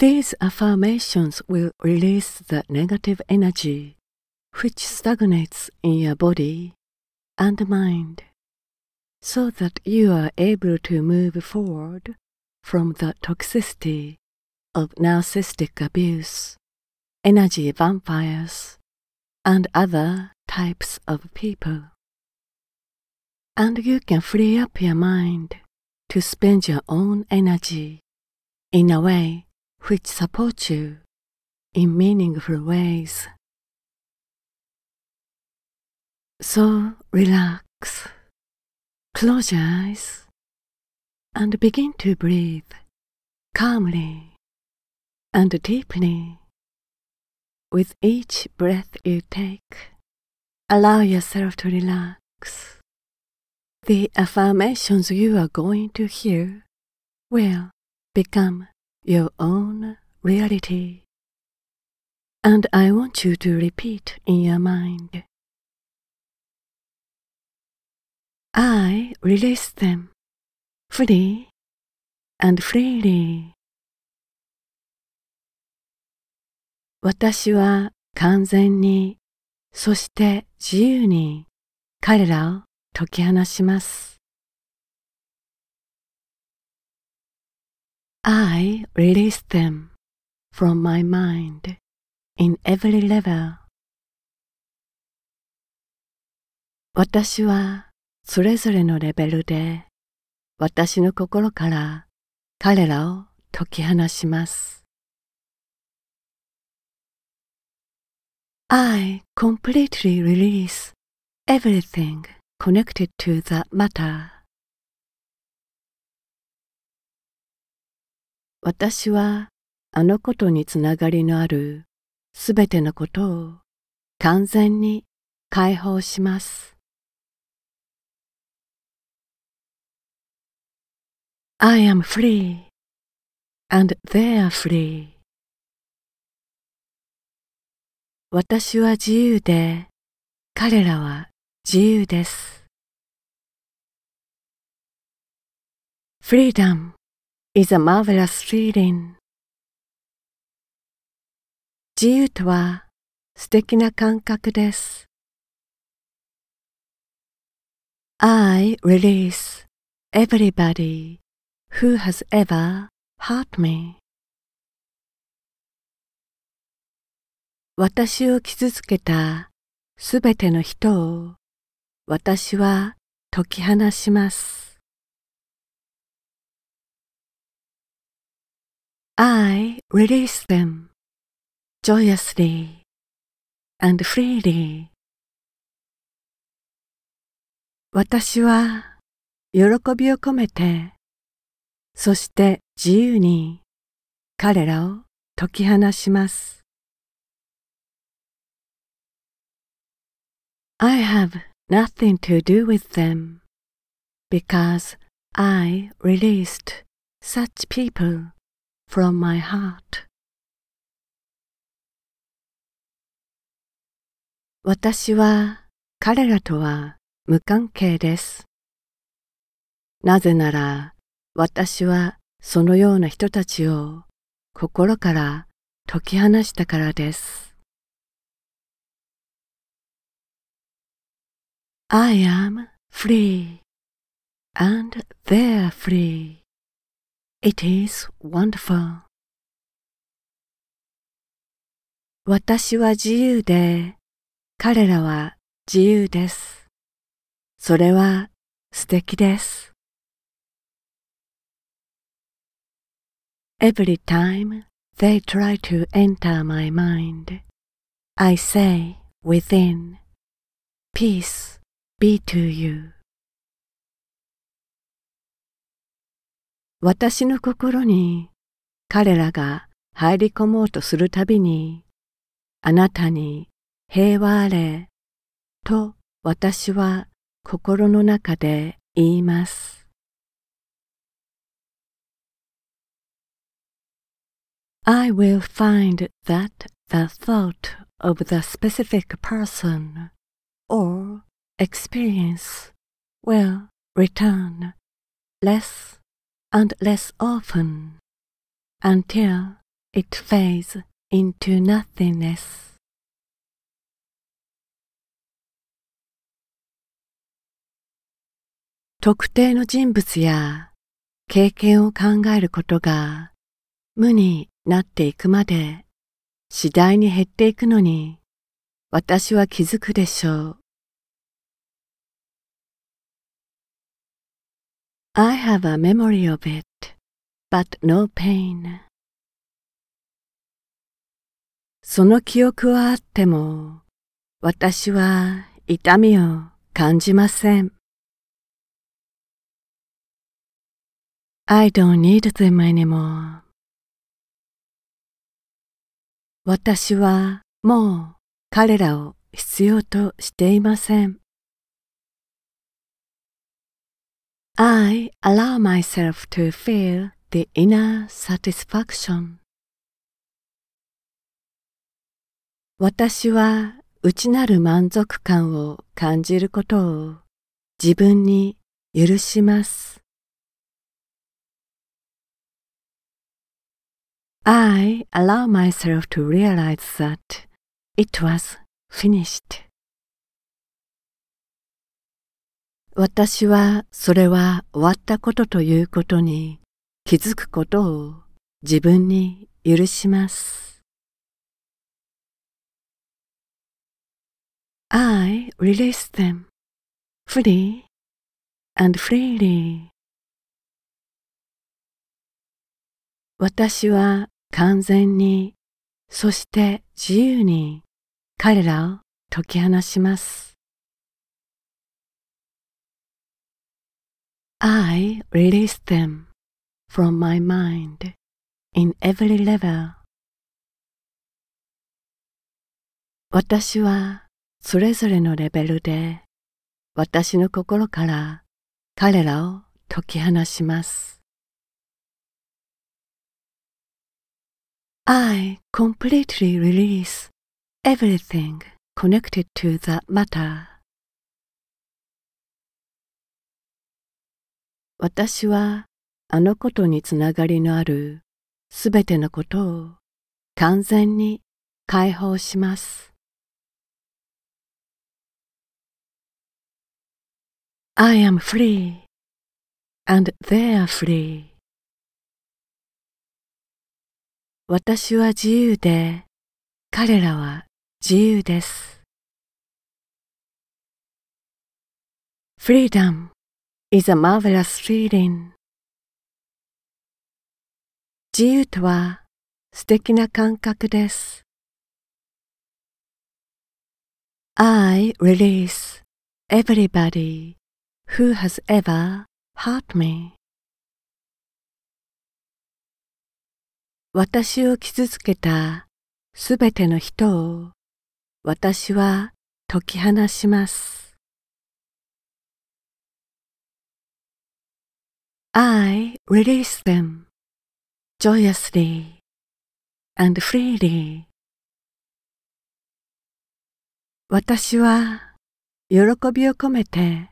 These affirmations will release the negative energy which stagnates in your body and mind so that you are able to move forward from the toxicity of narcissistic abuse, energy vampires, and other types of people. And you can free up your mind to spend your own energy in a way which support you in meaningful ways. So relax, close your eyes, and begin to breathe calmly and deeply. With each breath you take, allow yourself to relax. The affirmations you are going to hear will become your own reality. And I want you to repeat in your mind I release them fully and freely. 私は完全に、そして自由に彼らを解き放します。I release them from my mind in every level. 私はそれぞれのレベルで私の心から彼らを解き放します。I completely release everything connected to that matter. 私はあのことにつながりのあるすべてのことを完全に解放します。I am free and they are free. 私は自由で彼らは自由です。Freedom is a marvelous feeling. 自由とは素敵な感覚です。I release everybody who has ever hurt me. 私を傷つけたすべての人を私は解き放します。I release them joyously and freely. 私は喜びを込めて、そして自由に彼らを解き放します。I have nothing to do with them because I released such people from my heart 私は彼らとは無関係です。なぜなら私はそのような人たちを心から解き放したからです。I am free and they're a free. It is wonderful. 私は自由で、彼らは自由です。それは素敵です。Every time they try to enter my mind, I say within, Peace be to you. 私の心に彼らが入り込もうとするたびに、あなたに平和あれ、と私は心の中で言います。I will find that the thought of the specific person or experience will return less and less often until it fades into nothingness.「特定の人物や経験を考えることが無になっていくまで次第に減っていくのに私は気づくでしょう。I have a memory of it, but no pain. その記憶はあっても、私は痛みを感じません。I don't need them anymore. 私はもう彼らを必要としていません。I allow myself to feel the inner satisfaction. 私は内なる満足感を感じることを自分に許します。I allow myself to realize that it was finished. 私はそれは終わったことということに気づくことを自分に許します。I release them fully and freely. 私は完全にそして自由に彼らを解き放します。I release them from my mind in every level. 私はそれぞれのレベルで私の心から彼らを解き放します。I completely release everything connected to the matter. 私はあのことにつながりのあるすべてのことを完全に解放します。I am free and they are free 私は自由で彼らは自由です。Freedom is a marvelous feeling. 自由とは素敵な感覚です。I release everybody who has ever hurt me. 私を傷つけたすべての人を私は解き放します。I release them joyously and freely. 私は喜びを込めて、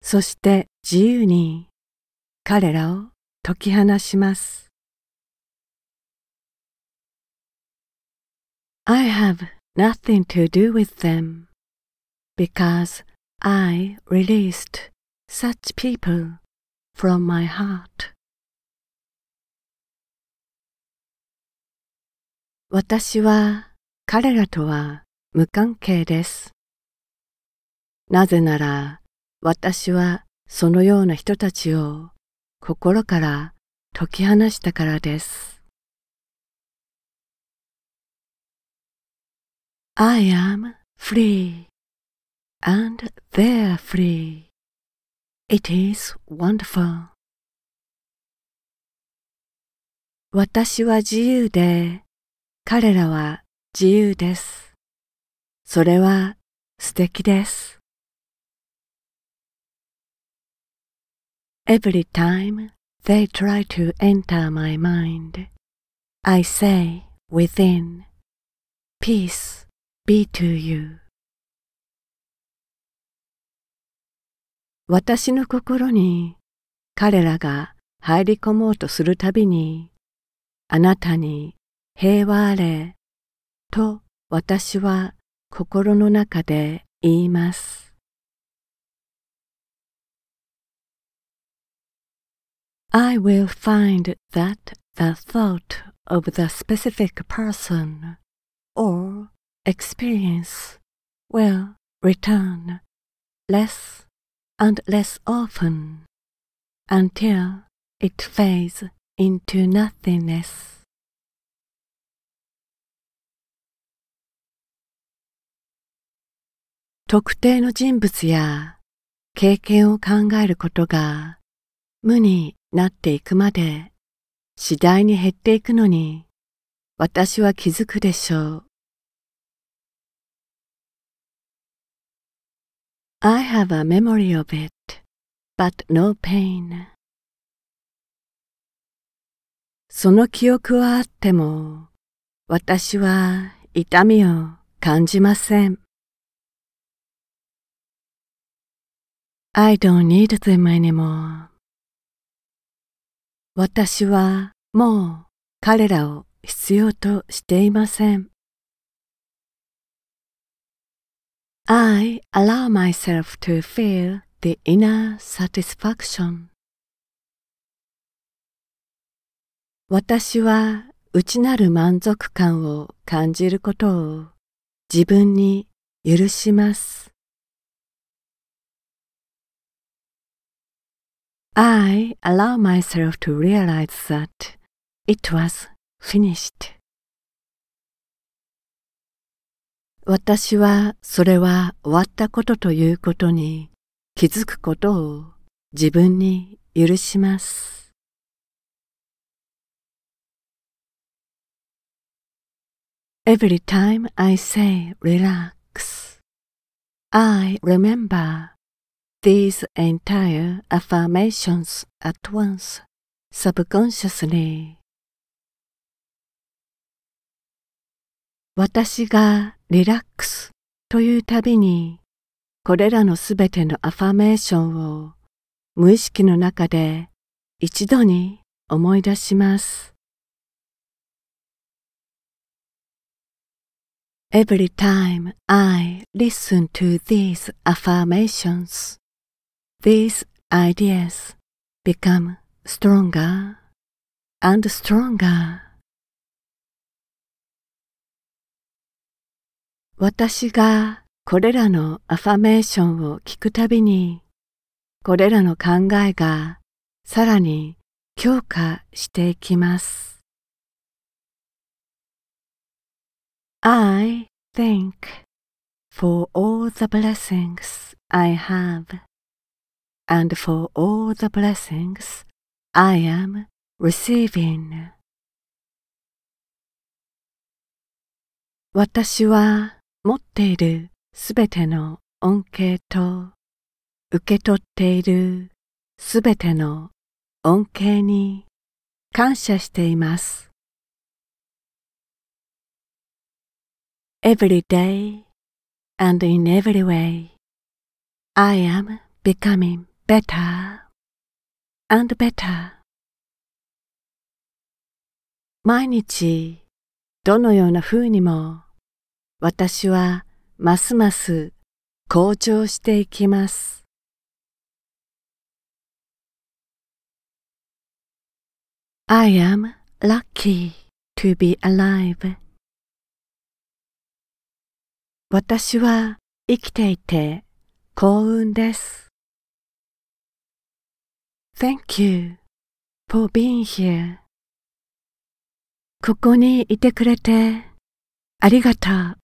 そして自由に彼らを解き放します。I have nothing to do with them because I released such people from my heart 私は彼らとは無関係です。なぜなら私はそのような人たちを心から解き放したからです。I am free and they're a free. It is wonderful. 私は自由で、彼らは自由です。それは素敵です。Every time they try to enter my mind, I say within, Peace be to you. 私の心に彼らが入り込もうとするたびに、あなたに平和あれ、と私は心の中で言います。I will find that the thought of the specific person or experience will return less and less often, until it fades into nothingness.「特定の人物や経験を考えることが無になっていくまで次第に減っていくのに私は気づくでしょう。I have a memory of it, but no pain. その記憶はあっても、私は痛みを感じません。I don't need them anymore. 私はもう彼らを必要としていません。I allow myself to feel the inner satisfaction. 私は内なる満足感を感じることを自分に許します。I allow myself to realize that it was finished. 私はそれは終わったことということに気づくことを自分に許します。Every time I say relax, I remember these entire affirmations at once subconsciously. 私がリラックスというたびに、これらのすべてのアファメーションを無意識の中で一度に思い出します。Every time I listen to these affirmations, these ideas become stronger and stronger. 私がこれらのアファメーションを聞くたびに、これらの考えがさらに強化していきます。I think for all the blessings I have and for all the blessings I am receiving. 私は持っているすべての恩恵と受け取っているすべての恩恵に感謝しています。Every day and in every way, I am becoming better and better. 毎日どのような風にも私はますます向上していきます。I am lucky to be alive. 私は生きていて幸運です。Thank you for being here. ここにいてくれてありがとう。